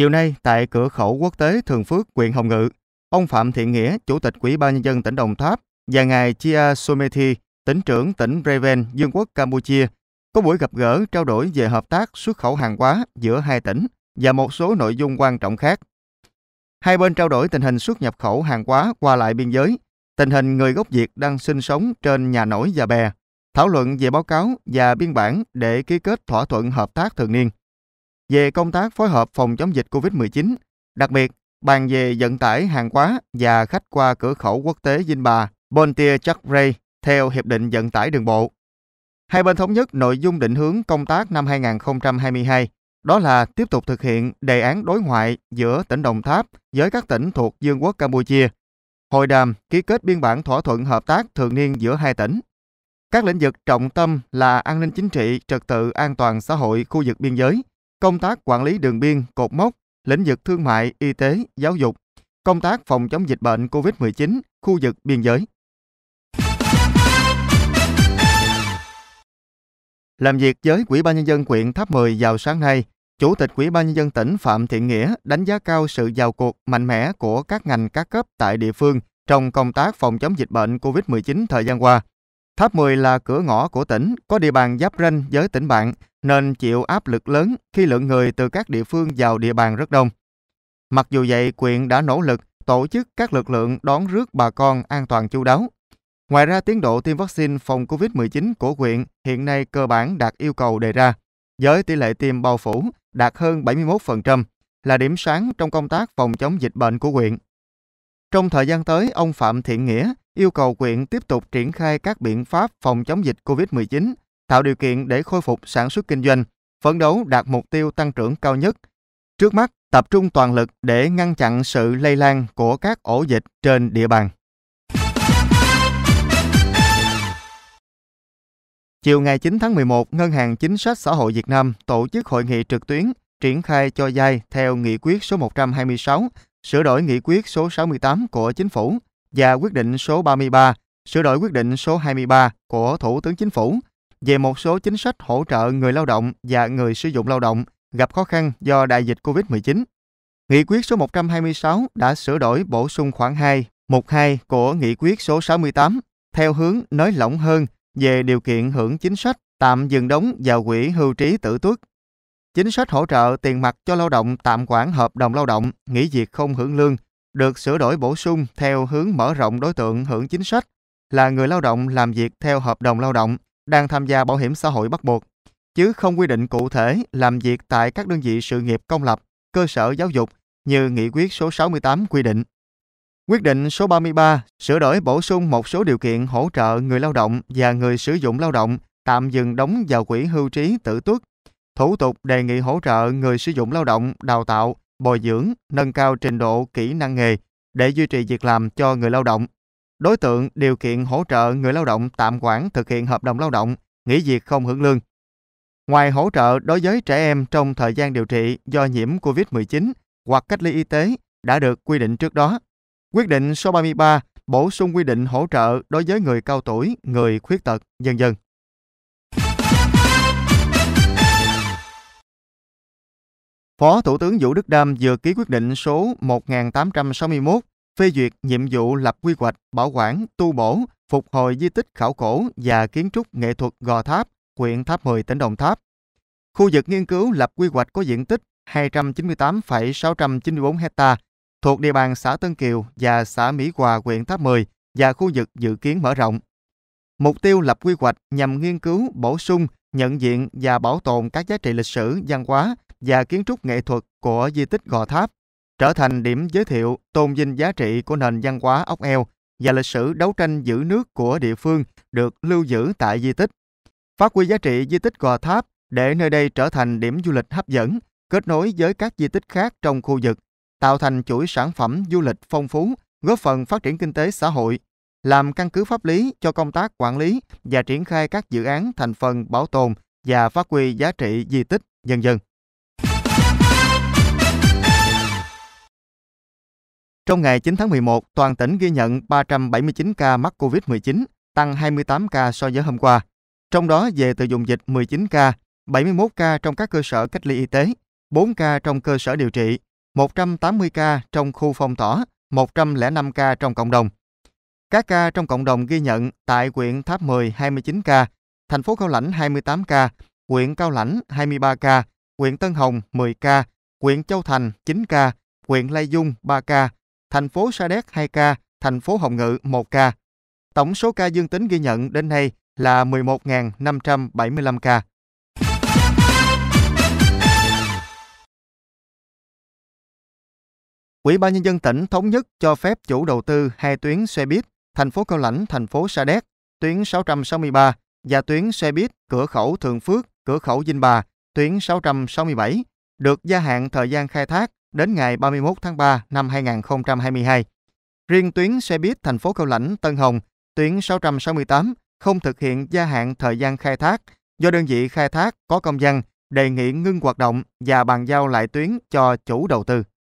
Chiều nay, tại cửa khẩu quốc tế Thường Phước, huyện Hồng Ngự, ông Phạm Thiện Nghĩa, Chủ tịch Ủy ban Nhân dân tỉnh Đồng Tháp và ngài Chia Somethi, tỉnh trưởng tỉnh Raven, Dương quốc Campuchia, có buổi gặp gỡ trao đổi về hợp tác xuất khẩu hàng hóa giữa hai tỉnh và một số nội dung quan trọng khác. Hai bên trao đổi tình hình xuất nhập khẩu hàng hóa qua lại biên giới, tình hình người gốc Việt đang sinh sống trên nhà nổi và bè, thảo luận về báo cáo và biên bản để ký kết thỏa thuận hợp tác thường niên về công tác phối hợp phòng chống dịch COVID-19, đặc biệt bàn về vận tải hàng hóa và khách qua cửa khẩu quốc tế Vinh Bà, Bontier Chuck theo Hiệp định Vận tải Đường bộ. Hai bên thống nhất nội dung định hướng công tác năm 2022, đó là tiếp tục thực hiện đề án đối ngoại giữa tỉnh Đồng Tháp với các tỉnh thuộc Dương quốc Campuchia, hội đàm ký kết biên bản thỏa thuận hợp tác thường niên giữa hai tỉnh. Các lĩnh vực trọng tâm là an ninh chính trị, trật tự an toàn xã hội khu vực biên giới, công tác quản lý đường biên, cột mốc, lĩnh vực thương mại, y tế, giáo dục, công tác phòng chống dịch bệnh COVID-19, khu vực biên giới. Làm việc với Ủy ban nhân dân huyện Tháp 10 vào sáng nay, Chủ tịch Ủy ban nhân dân tỉnh Phạm Thiện Nghĩa đánh giá cao sự vào cuộc mạnh mẽ của các ngành các cấp tại địa phương trong công tác phòng chống dịch bệnh COVID-19 thời gian qua. Tháp 10 là cửa ngõ của tỉnh, có địa bàn giáp ranh với tỉnh bạn, nên chịu áp lực lớn khi lượng người từ các địa phương vào địa bàn rất đông. Mặc dù vậy, quyện đã nỗ lực tổ chức các lực lượng đón rước bà con an toàn chú đáo. Ngoài ra, tiến độ tiêm vaccine phòng COVID-19 của quyện hiện nay cơ bản đạt yêu cầu đề ra, với tỷ lệ tiêm bao phủ đạt hơn 71%, là điểm sáng trong công tác phòng chống dịch bệnh của quyện. Trong thời gian tới, ông Phạm Thiện Nghĩa, yêu cầu quyện tiếp tục triển khai các biện pháp phòng chống dịch COVID-19, tạo điều kiện để khôi phục sản xuất kinh doanh, phấn đấu đạt mục tiêu tăng trưởng cao nhất. Trước mắt, tập trung toàn lực để ngăn chặn sự lây lan của các ổ dịch trên địa bàn. Chiều ngày 9 tháng 11, Ngân hàng Chính sách Xã hội Việt Nam tổ chức hội nghị trực tuyến triển khai cho dây theo nghị quyết số 126, sửa đổi nghị quyết số 68 của Chính phủ và quyết định số 33 sửa đổi quyết định số 23 của Thủ tướng Chính phủ về một số chính sách hỗ trợ người lao động và người sử dụng lao động gặp khó khăn do đại dịch COVID-19. Nghị quyết số 126 đã sửa đổi bổ sung khoảng 2, mục 2 của nghị quyết số 68 theo hướng nới lỏng hơn về điều kiện hưởng chính sách tạm dừng đóng vào quỹ hưu trí tử tuất. Chính sách hỗ trợ tiền mặt cho lao động tạm quản hợp đồng lao động, nghỉ việc không hưởng lương được sửa đổi bổ sung theo hướng mở rộng đối tượng hưởng chính sách là người lao động làm việc theo hợp đồng lao động đang tham gia bảo hiểm xã hội bắt buộc, chứ không quy định cụ thể làm việc tại các đơn vị sự nghiệp công lập, cơ sở giáo dục như Nghị quyết số 68 quy định. Quyết định số 33 sửa đổi bổ sung một số điều kiện hỗ trợ người lao động và người sử dụng lao động tạm dừng đóng vào quỹ hưu trí tử tuất. Thủ tục đề nghị hỗ trợ người sử dụng lao động đào tạo bồi dưỡng, nâng cao trình độ kỹ năng nghề để duy trì việc làm cho người lao động. Đối tượng điều kiện hỗ trợ người lao động tạm quản thực hiện hợp đồng lao động, nghỉ việc không hưởng lương. Ngoài hỗ trợ đối với trẻ em trong thời gian điều trị do nhiễm COVID-19 hoặc cách ly y tế đã được quy định trước đó, quyết định số 33 bổ sung quy định hỗ trợ đối với người cao tuổi, người khuyết tật, dân dân. Phó Thủ tướng Vũ Đức Đam vừa ký quyết định số 1861 phê duyệt nhiệm vụ lập quy hoạch, bảo quản, tu bổ, phục hồi di tích khảo cổ và kiến trúc nghệ thuật Gò Tháp, huyện Tháp 10, tỉnh Đồng Tháp. Khu vực nghiên cứu lập quy hoạch có diện tích 298,694 ha thuộc địa bàn xã Tân Kiều và xã Mỹ Hòa, huyện Tháp 10 và khu vực dự kiến mở rộng. Mục tiêu lập quy hoạch nhằm nghiên cứu, bổ sung, nhận diện và bảo tồn các giá trị lịch sử, văn hóa, và kiến trúc nghệ thuật của di tích Gò Tháp, trở thành điểm giới thiệu tôn vinh giá trị của nền văn hóa ốc eo và lịch sử đấu tranh giữ nước của địa phương được lưu giữ tại di tích. Phát huy giá trị di tích Gò Tháp để nơi đây trở thành điểm du lịch hấp dẫn, kết nối với các di tích khác trong khu vực, tạo thành chuỗi sản phẩm du lịch phong phú, góp phần phát triển kinh tế xã hội, làm căn cứ pháp lý cho công tác quản lý và triển khai các dự án thành phần bảo tồn và phát huy giá trị di tích, dân dân. Trong ngày 9 tháng 11, toàn tỉnh ghi nhận 379 ca mắc COVID-19, tăng 28 ca so với hôm qua. Trong đó về từ dùng dịch 19 ca, 71 ca trong các cơ sở cách ly y tế, 4 ca trong cơ sở điều trị, 180 ca trong khu phong tỏa, 105 ca trong cộng đồng. Các ca trong cộng đồng ghi nhận tại huyện Tháp 10 29 ca, thành phố Cao Lãnh 28 ca, huyện Cao Lãnh 23 ca, huyện Tân Hồng 10 ca, huyện Châu Thành 9 ca, huyện Lai Dung 3 ca, thành phố Sa Đéc 2 ca, thành phố Hồng Ngự 1 ca. Tổng số ca dương tính ghi nhận đến nay là 11.575 ca. Ủy ban nhân dân tỉnh thống nhất cho phép chủ đầu tư hai tuyến xe buýt thành phố Cao Lãnh, thành phố Sa Đéc, tuyến 663 và tuyến xe buýt cửa khẩu Thường Phước, cửa khẩu Vinh Bà, tuyến 667 được gia hạn thời gian khai thác đến ngày 31 tháng 3 năm 2022. Riêng tuyến xe buýt thành phố Cao Lãnh Tân Hồng, tuyến 668 không thực hiện gia hạn thời gian khai thác do đơn vị khai thác có công dân đề nghị ngưng hoạt động và bàn giao lại tuyến cho chủ đầu tư.